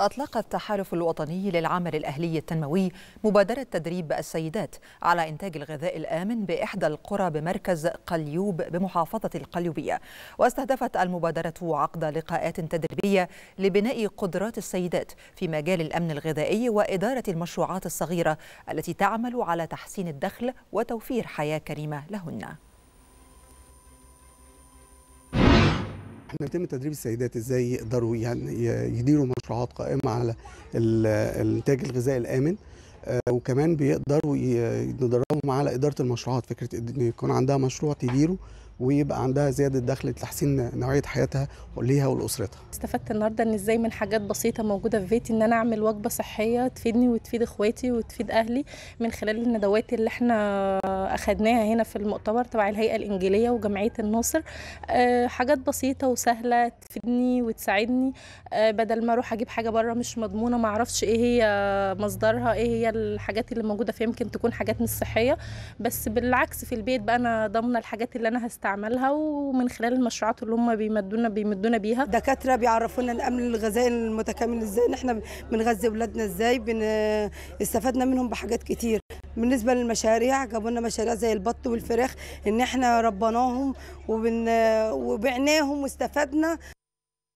أطلق التحالف الوطني للعمل الأهلي التنموي مبادرة تدريب السيدات على إنتاج الغذاء الآمن بإحدى القرى بمركز قليوب بمحافظة القليوبية واستهدفت المبادرة عقد لقاءات تدريبية لبناء قدرات السيدات في مجال الأمن الغذائي وإدارة المشروعات الصغيرة التي تعمل على تحسين الدخل وتوفير حياة كريمة لهن احنا بيتم تدريب السيدات ازاي يقدروا يعني يديروا مشروعات قائمه على الانتاج الغذائي الامن آه، وكمان بيقدروا يدربوا على اداره المشروعات فكره ان يكون عندها مشروع تديره ويبقى عندها زياده دخل لتحسين نوعيه حياتها ليها ولاسرتها. استفدت النهارده ان ازاي من حاجات بسيطه موجوده في بيتي ان انا اعمل وجبه صحيه تفيدني وتفيد اخواتي وتفيد اهلي من خلال الندوات اللي احنا اخدناها هنا في المؤتمر تبع الهيئه الانجيليه وجمعيه الناصر آه، حاجات بسيطه وسهله تفيدني وتساعدني آه، بدل ما اروح اجيب حاجه بره مش مضمونه ما اعرفش ايه هي مصدرها ايه هي الحاجات اللي موجوده فيها يمكن تكون حاجات مش صحيه بس بالعكس في البيت بقى انا ضامنه الحاجات اللي انا هستعملها نستعملها ومن خلال المشروعات اللي هم بيمدونا بيمدونا بيها دكاتره بيعرفونا الامن الغذائي المتكامل ازاي ان احنا بنغذي اولادنا ازاي بن... استفدنا منهم بحاجات كتير بالنسبه للمشاريع جابوا لنا مشاريع زي البط والفراخ ان احنا ربناهم وبن... وبعناهم واستفدنا